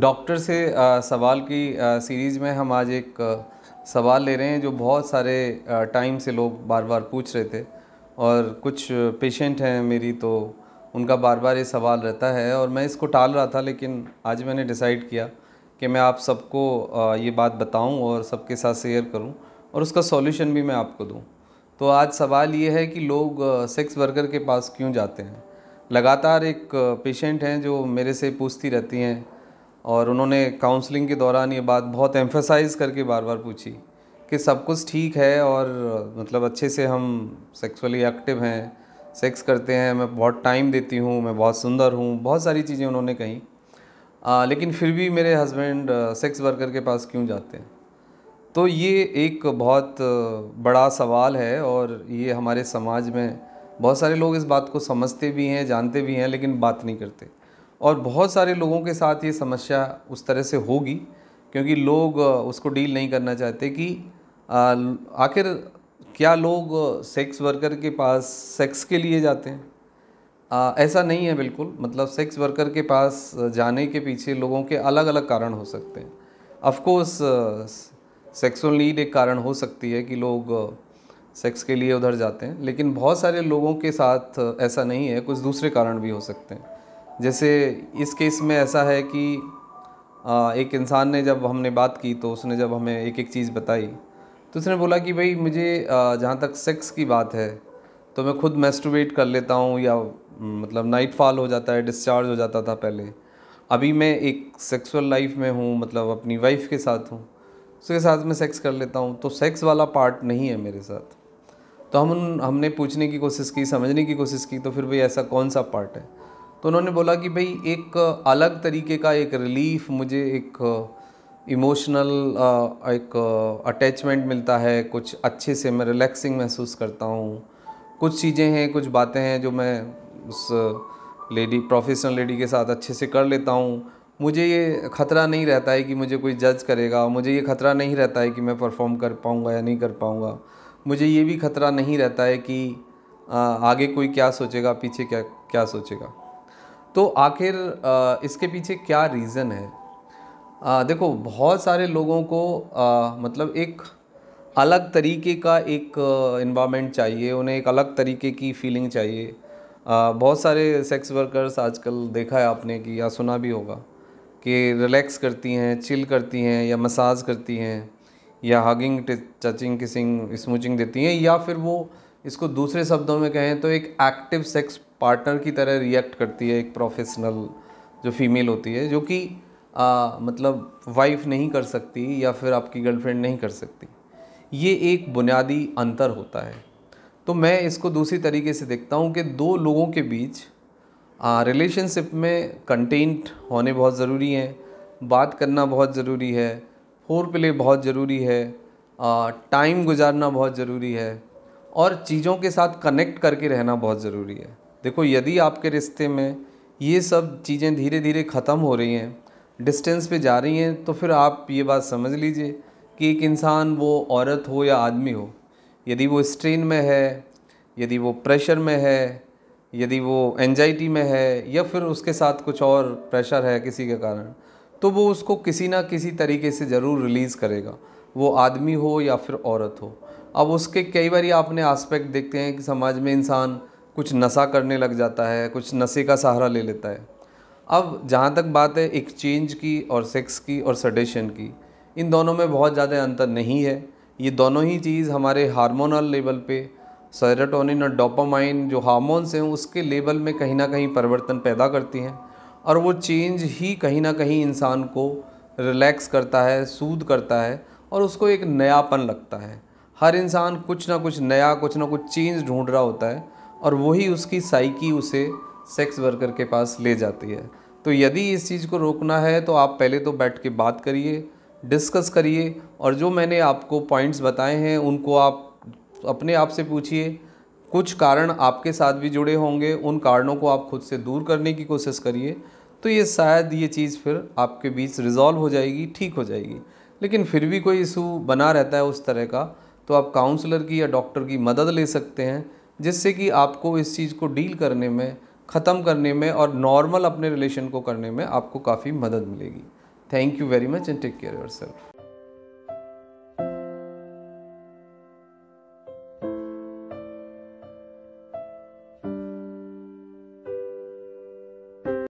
doctor से आ, सवाल की आ, सीरीज़ में हम आज एक आ, सवाल ले रहे हैं जो बहुत सारे टाइम से लोग बार बार पूछ रहे थे और कुछ पेशेंट हैं मेरी तो उनका बार बार ये सवाल रहता है और मैं इसको टाल रहा था लेकिन आज मैंने डिसाइड किया कि मैं आप सबको ये बात बताऊं और सबके साथ शेयर करूं और उसका सॉल्यूशन भी मैं आपको दूं तो आज सवाल ये है कि लोग सेक्स वर्कर के पास क्यों जाते हैं लगातार एक पेशेंट हैं जो मेरे से पूछती रहती हैं और उन्होंने काउंसलिंग के दौरान ये बात बहुत एम्फेसाइज़ करके बार बार पूछी कि सब कुछ ठीक है और मतलब अच्छे से हम सेक्सुअली एक्टिव हैं सेक्स करते हैं मैं बहुत टाइम देती हूँ मैं बहुत सुंदर हूँ बहुत सारी चीज़ें उन्होंने कहीं आ, लेकिन फिर भी मेरे हस्बैंड सेक्स वर्कर के पास क्यों जाते हैं तो ये एक बहुत बड़ा सवाल है और ये हमारे समाज में बहुत सारे लोग इस बात को समझते भी हैं जानते भी हैं लेकिन बात नहीं करते और बहुत सारे लोगों के साथ ये समस्या उस तरह से होगी क्योंकि लोग उसको डील नहीं करना चाहते कि आखिर क्या लोग सेक्स वर्कर के पास सेक्स के लिए जाते हैं आ, ऐसा नहीं है बिल्कुल मतलब सेक्स वर्कर के पास जाने के पीछे लोगों के अलग अलग कारण हो सकते हैं अफकोर्स सेक्सुअल नीड एक कारण हो सकती है कि लोग सेक्स के लिए उधर जाते हैं लेकिन बहुत सारे लोगों के साथ ऐसा नहीं है कुछ दूसरे कारण भी हो सकते हैं जैसे इस केस में ऐसा है कि एक इंसान ने जब हमने बात की तो उसने जब हमें एक एक चीज़ बताई तो उसने बोला कि भाई मुझे जहाँ तक सेक्स की बात है तो मैं खुद मेस्टुबेट कर लेता हूँ या हम्म, मतलब नाइट फॉल हो जाता है डिस्चार्ज हो जाता था पहले अभी मैं एक सेक्सुअल लाइफ में हूँ मतलब अपनी वाइफ के साथ हूँ उसके साथ मैं सेक्स कर लेता हूँ तो सेक्स वाला पार्ट नहीं है मेरे साथ तो हम उन हमने पूछने की कोशिश की समझने की कोशिश की तो फिर भाई ऐसा कौन सा पार्ट है तो उन्होंने बोला कि भाई एक अलग तरीके का एक रिलीफ मुझे एक इमोशनल uh, uh, एक अटैचमेंट uh, मिलता है कुछ अच्छे से मैं रिलैक्सिंग महसूस करता हूँ कुछ चीज़ें हैं कुछ बातें हैं जो मैं उस लेडी प्रोफेशनल लेडी के साथ अच्छे से कर लेता हूँ मुझे ये ख़तरा नहीं रहता है कि मुझे कोई जज करेगा मुझे ये ख़तरा नहीं रहता है कि मैं परफॉर्म कर पाऊँगा या नहीं कर पाऊँगा मुझे ये भी ख़तरा नहीं रहता है कि आगे कोई क्या सोचेगा पीछे क्या क्या सोचेगा तो आखिर इसके पीछे क्या रीज़न है आ, देखो बहुत सारे लोगों को आ, मतलब एक अलग तरीके का एक इन्वामेंट चाहिए उन्हें एक अलग तरीके की फीलिंग चाहिए आ, बहुत सारे सेक्स वर्कर्स आजकल देखा है आपने कि या सुना भी होगा कि रिलैक्स करती हैं चिल करती हैं या मसाज करती हैं या हगिंग टचिंग किसिंग स्मूचिंग देती हैं या फिर वो इसको दूसरे शब्दों में कहें तो एक एक्टिव सेक्स पार्टनर की तरह रिएक्ट करती है एक प्रोफेशनल जो फीमेल होती है जो कि मतलब वाइफ नहीं कर सकती या फिर आपकी गर्लफ्रेंड नहीं कर सकती ये एक बुनियादी अंतर होता है तो मैं इसको दूसरी तरीके से देखता हूँ कि दो लोगों के बीच रिलेशनशिप में कंटेंट होने बहुत ज़रूरी हैं बात करना बहुत ज़रूरी है फोर प्ले बहुत ज़रूरी है टाइम गुजारना बहुत ज़रूरी है और चीज़ों के साथ कनेक्ट करके रहना बहुत ज़रूरी है देखो यदि आपके रिश्ते में ये सब चीज़ें धीरे धीरे ख़त्म हो रही हैं डिस्टेंस पे जा रही हैं तो फिर आप ये बात समझ लीजिए कि एक इंसान वो औरत हो या आदमी हो यदि वो स्ट्रेन में है यदि वो प्रेशर में है यदि वो एनजाइटी में है या फिर उसके साथ कुछ और प्रेशर है किसी के कारण तो वो उसको किसी ना किसी तरीके से ज़रूर रिलीज़ करेगा वो आदमी हो या फिर औरत हो अब उसके कई बार आपने आस्पेक्ट देखते हैं कि समाज में इंसान कुछ नशा करने लग जाता है कुछ नशे का सहारा ले लेता है अब जहाँ तक बात है एक्सचेंज की और सेक्स की और सडेशन की इन दोनों में बहुत ज़्यादा अंतर नहीं है ये दोनों ही चीज़ हमारे हार्मोनल लेवल पे सैरेटोनिन और डोपामाइन जो हार्मोन्स हैं उसके लेवल में कहीं ना कहीं परिवर्तन पैदा करती हैं और वो चेंज ही कहीं ना कहीं इंसान को रिलैक्स करता है सूद करता है और उसको एक नयापन लगता है हर इंसान कुछ ना कुछ नया कुछ ना कुछ चेंज ढूंढ रहा होता है और वही उसकी साइकी उसे सेक्स वर्कर के पास ले जाती है तो यदि इस चीज़ को रोकना है तो आप पहले तो बैठ के बात करिए डिस्कस करिए और जो मैंने आपको पॉइंट्स बताए हैं उनको आप अपने आप से पूछिए कुछ कारण आपके साथ भी जुड़े होंगे उन कारणों को आप खुद से दूर करने की कोशिश करिए तो ये शायद ये चीज़ फिर आपके बीच रिज़ॉल्व हो जाएगी ठीक हो जाएगी लेकिन फिर भी कोई इशू बना रहता है उस तरह का तो आप काउंसलर की या डॉक्टर की मदद ले सकते हैं जिससे कि आपको इस चीज़ को डील करने में ख़त्म करने में और नॉर्मल अपने रिलेशन को करने में आपको काफ़ी मदद मिलेगी thank you very much and take care your self